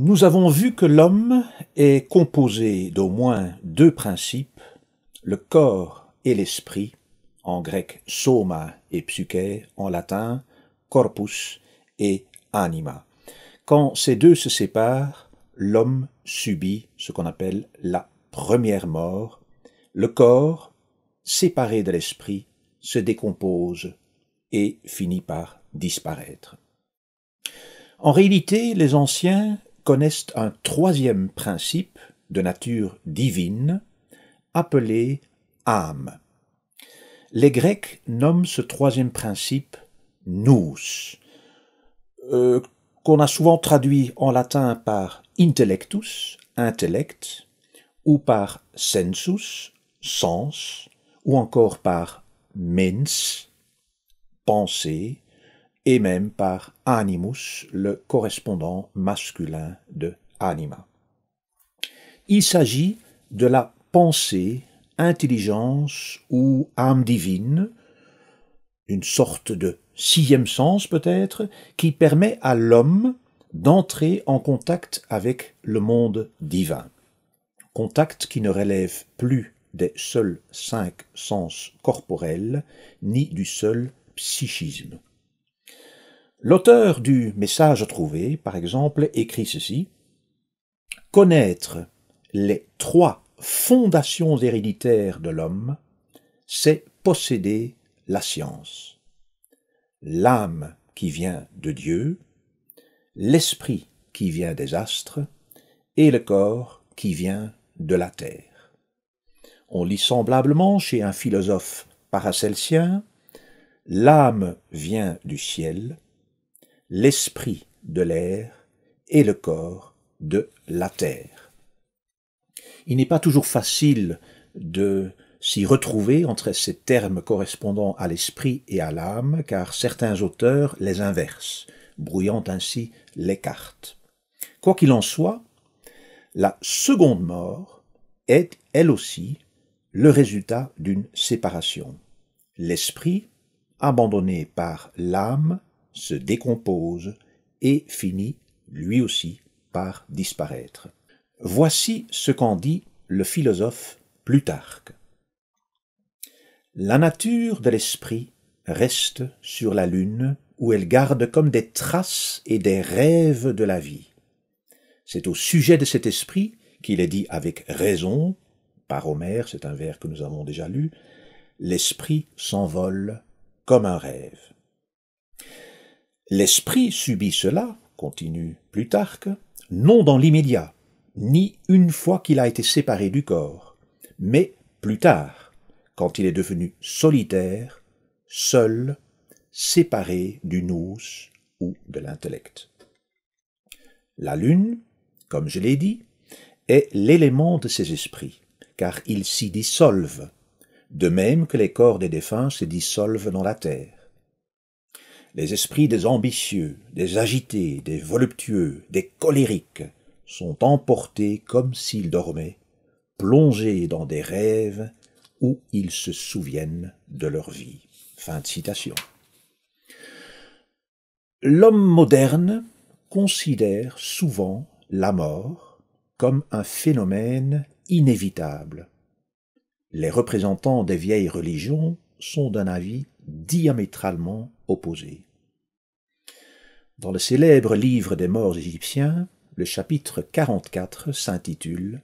Nous avons vu que l'homme est composé d'au moins deux principes, le corps et l'esprit, en grec soma et psuche », en latin corpus et anima. Quand ces deux se séparent, l'homme subit ce qu'on appelle la première mort. Le corps, séparé de l'esprit, se décompose et finit par disparaître. En réalité, les anciens connaissent un troisième principe de nature divine, appelé âme. Les Grecs nomment ce troisième principe nous, euh, qu'on a souvent traduit en latin par intellectus, intellect, ou par sensus, sens, ou encore par mens, pensée, et même par animus, le correspondant masculin de anima. Il s'agit de la pensée, intelligence ou âme divine, une sorte de sixième sens peut-être, qui permet à l'homme d'entrer en contact avec le monde divin. Contact qui ne relève plus des seuls cinq sens corporels, ni du seul psychisme. L'auteur du message trouvé, par exemple, écrit ceci. Connaître les trois fondations héréditaires de l'homme, c'est posséder la science. L'âme qui vient de Dieu, l'esprit qui vient des astres, et le corps qui vient de la terre. On lit semblablement chez un philosophe paracelsien, l'âme vient du ciel, l'esprit de l'air et le corps de la terre. Il n'est pas toujours facile de s'y retrouver entre ces termes correspondant à l'esprit et à l'âme, car certains auteurs les inversent, brouillant ainsi les cartes. Quoi qu'il en soit, la seconde mort est, elle aussi, le résultat d'une séparation. L'esprit, abandonné par l'âme, se décompose et finit, lui aussi, par disparaître. Voici ce qu'en dit le philosophe Plutarque. La nature de l'esprit reste sur la lune où elle garde comme des traces et des rêves de la vie. C'est au sujet de cet esprit qu'il est dit avec raison, par Homère, c'est un vers que nous avons déjà lu, l'esprit s'envole comme un rêve. L'esprit subit cela, continue Plutarque, non dans l'immédiat, ni une fois qu'il a été séparé du corps, mais plus tard, quand il est devenu solitaire, seul, séparé du nous ou de l'intellect. La lune, comme je l'ai dit, est l'élément de ces esprits, car ils s'y dissolvent, de même que les corps des défunts se dissolvent dans la terre. Les esprits des ambitieux, des agités, des voluptueux, des colériques sont emportés comme s'ils dormaient, plongés dans des rêves où ils se souviennent de leur vie. Fin de citation. L'homme moderne considère souvent la mort comme un phénomène inévitable. Les représentants des vieilles religions sont d'un avis diamétralement opposés. Dans le célèbre livre des morts égyptiens, le chapitre 44 s'intitule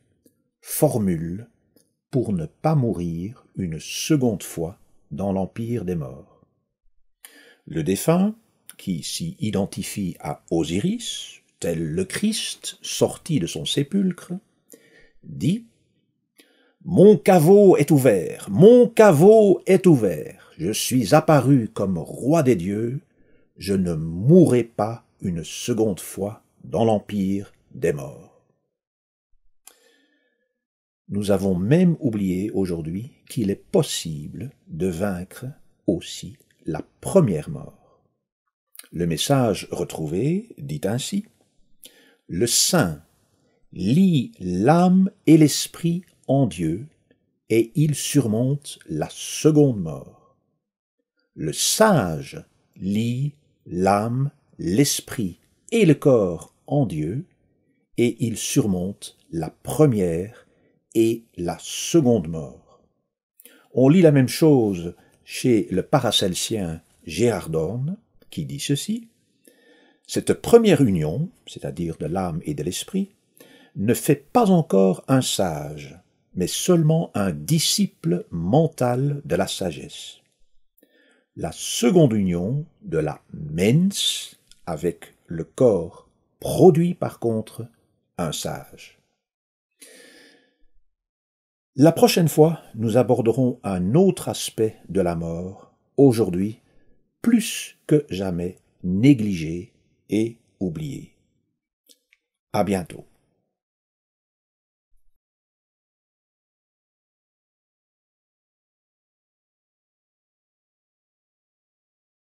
Formule pour ne pas mourir une seconde fois dans l'empire des morts. Le défunt, qui s'y identifie à Osiris, tel le Christ sorti de son sépulcre, dit mon caveau est ouvert, mon caveau est ouvert. Je suis apparu comme roi des dieux. Je ne mourrai pas une seconde fois dans l'empire des morts. Nous avons même oublié aujourd'hui qu'il est possible de vaincre aussi la première mort. Le message retrouvé dit ainsi Le saint lie l'âme et l'esprit en Dieu et il surmonte la seconde mort. Le sage lit l'âme, l'esprit et le corps en Dieu et il surmonte la première et la seconde mort. On lit la même chose chez le paracelsien Gérard Dorn, qui dit ceci. Cette première union, c'est-à-dire de l'âme et de l'esprit, ne fait pas encore un sage, mais seulement un disciple mental de la sagesse. La seconde union de la mens avec le corps produit par contre un sage. La prochaine fois, nous aborderons un autre aspect de la mort, aujourd'hui plus que jamais négligé et oublié. À bientôt.